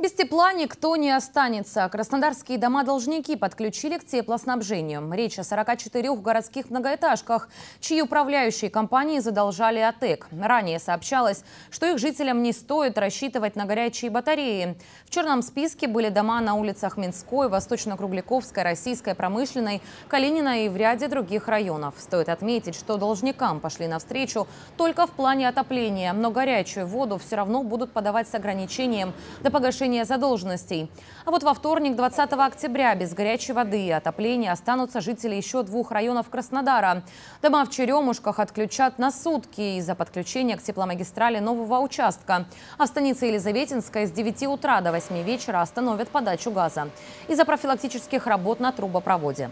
Без тепла никто не останется. Краснодарские дома-должники подключили к теплоснабжению. Речь о 44 городских многоэтажках, чьи управляющие компании задолжали АТЭК. Ранее сообщалось, что их жителям не стоит рассчитывать на горячие батареи. В черном списке были дома на улицах Минской, Восточно-Кругляковской, Российской, Промышленной, Калинина и в ряде других районов. Стоит отметить, что должникам пошли навстречу только в плане отопления, но горячую воду все равно будут подавать с ограничением до погашения погашения задолженностей. А вот во вторник, 20 октября, без горячей воды и отопления останутся жители еще двух районов Краснодара. Дома в Черемушках отключат на сутки из-за подключения к тепломагистрали нового участка. А в станице Елизаветинская с 9 утра до 8 вечера остановят подачу газа из-за профилактических работ на трубопроводе.